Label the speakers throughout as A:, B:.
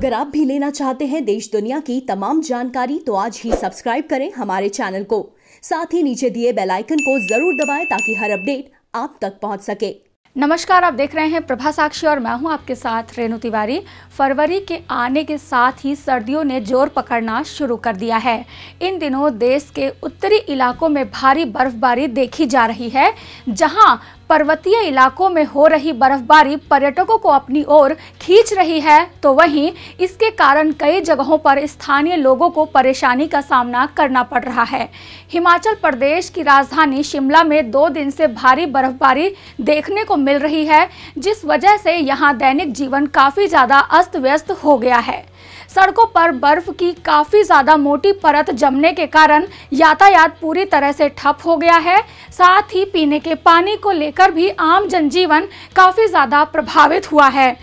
A: अगर आप भी लेना चाहते हैं देश दुनिया की तमाम जानकारी तो आज ही सब्सक्राइब करें हमारे चैनल को साथ ही नीचे दिए बेल आइकन को जरूर दबाएं ताकि हर अपडेट आप तक पहुंच सके नमस्कार आप देख रहे हैं प्रभा साक्षी और मैं हूं आपके साथ रेणु तिवारी फरवरी के आने के साथ ही सर्दियों ने जोर पकड़ना शुरू कर दिया है इन दिनों देश के उत्तरी इलाकों में भारी बर्फबारी देखी जा रही है जहां पर्वतीय इलाकों में हो रही बर्फबारी पर्यटकों को अपनी ओर खींच रही है तो वहीं इसके कारण कई जगहों पर स्थानीय लोगों को परेशानी का सामना करना पड़ रहा है हिमाचल प्रदेश की राजधानी शिमला में दो दिन से भारी बर्फबारी देखने को मिल रही है जिस वजह से यहाँ दैनिक जीवन काफ़ी ज़्यादा अस्त व्यस्त हो गया है सड़कों पर बर्फ की काफ़ी ज़्यादा मोटी परत जमने के कारण यातायात पूरी तरह से ठप हो गया है साथ ही पीने के पानी को लेकर भी आम जनजीवन काफ़ी ज़्यादा प्रभावित हुआ है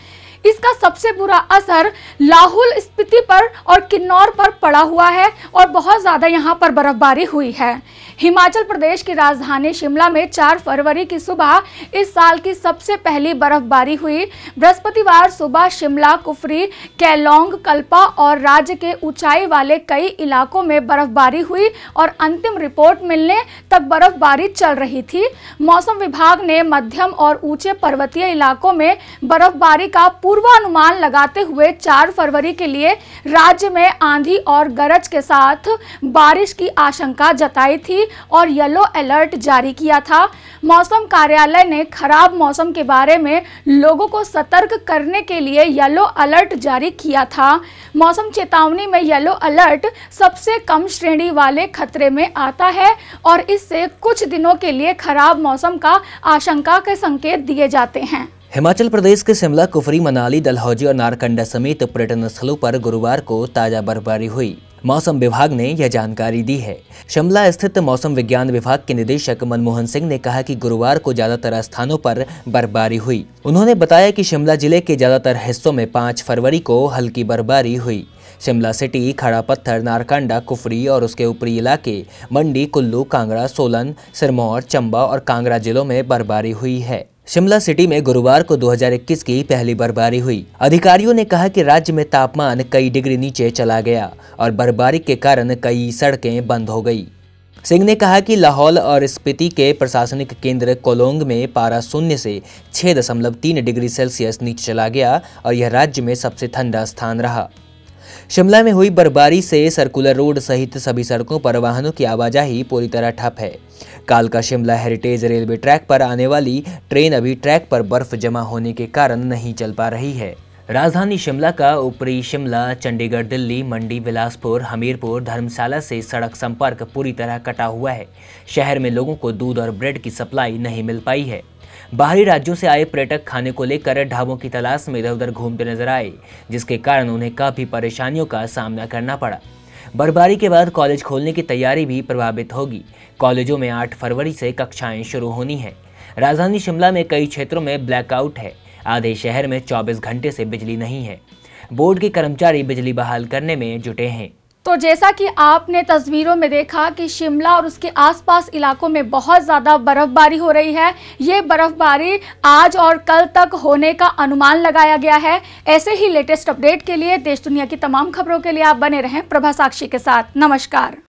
A: इसका सबसे बुरा असर लाहौल स्पीति पर और किन्नौर पर पड़ा हुआ है और बहुत ज़्यादा यहाँ पर बर्फबारी हुई है हिमाचल प्रदेश की राजधानी शिमला में 4 फरवरी की सुबह इस साल की सबसे पहली बर्फबारी हुई बृहस्पतिवार सुबह शिमला कुफरी कैलोंग कल्पा और राज्य के ऊंचाई वाले कई इलाकों में बर्फबारी हुई और अंतिम रिपोर्ट मिलने तक बर्फबारी चल रही थी मौसम विभाग ने मध्यम और ऊंचे पर्वतीय इलाकों में बर्फबारी का पूर्वानुमान लगाते हुए 4 फरवरी के लिए राज्य में आंधी और गरज के साथ बारिश की आशंका जताई थी और येलो अलर्ट जारी किया था मौसम कार्यालय ने खराब मौसम के बारे में लोगों को सतर्क करने के लिए येलो अलर्ट जारी किया था मौसम चेतावनी में येलो अलर्ट सबसे कम श्रेणी वाले खतरे में आता है और इससे कुछ दिनों के लिए खराब मौसम का आशंका के संकेत दिए जाते हैं
B: हिमाचल प्रदेश के शिमला कुफरी मनाली डलहौजी और नारकंडा समेत पर्यटन स्थलों पर गुरुवार को ताजा बर्फबारी हुई मौसम विभाग ने यह जानकारी दी है शिमला स्थित मौसम विज्ञान विभाग के निदेशक मनमोहन सिंह ने कहा कि गुरुवार को ज्यादातर स्थानों पर बर्फबारी हुई उन्होंने बताया कि शिमला जिले के ज्यादातर हिस्सों में पाँच फरवरी को हल्की बर्फबारी हुई शिमला सिटी खड़ा पत्थर नारकांडा कुफरी और उसके ऊपरी इलाके मंडी कुल्लू कांगड़ा सोलन सिरमौर चंबा और कांगड़ा जिलों में बर्फबारी हुई है शिमला सिटी में गुरुवार को 2021 की पहली बर्फबारी हुई अधिकारियों ने कहा कि राज्य में तापमान कई डिग्री नीचे चला गया और बर्फबारी के कारण कई सड़कें बंद हो गई सिंह ने कहा कि लाहौल और स्पीति के प्रशासनिक केंद्र कोलोंग में पारा शून्य से छः दशमलव तीन डिग्री सेल्सियस नीचे चला गया और यह राज्य में सबसे ठंडा स्थान रहा शिमला में हुई बर्फबारी से सर्कुलर रोड सहित सभी सड़कों पर वाहनों की आवाजाही पूरी तरह ठप है कालका शिमला हेरिटेज रेलवे ट्रैक पर आने वाली ट्रेन अभी ट्रैक पर बर्फ जमा होने के कारण नहीं चल पा रही है राजधानी शिमला का ऊपरी शिमला चंडीगढ़ दिल्ली मंडी बिलासपुर हमीरपुर धर्मशाला से सड़क संपर्क पूरी तरह कटा हुआ है शहर में लोगों को दूध और ब्रेड की सप्लाई नहीं मिल पाई है बाहरी राज्यों से आए पर्यटक खाने को लेकर ढाबों की तलाश में इधर उधर घूमते नजर आए जिसके कारण उन्हें काफ़ी परेशानियों का सामना करना पड़ा बर्फबारी के बाद कॉलेज खोलने की तैयारी भी प्रभावित होगी कॉलेजों में 8 फरवरी से कक्षाएं शुरू होनी हैं राजधानी शिमला में कई क्षेत्रों में ब्लैकआउट है आधे शहर में 24 घंटे से बिजली नहीं है बोर्ड के कर्मचारी बिजली बहाल करने में जुटे हैं
A: तो जैसा कि आपने तस्वीरों में देखा कि शिमला और उसके आसपास इलाकों में बहुत ज़्यादा बर्फ़बारी हो रही है ये बर्फ़बारी आज और कल तक होने का अनुमान लगाया गया है ऐसे ही लेटेस्ट अपडेट के लिए देश दुनिया की तमाम खबरों के लिए आप बने रहें प्रभा साक्षी के साथ नमस्कार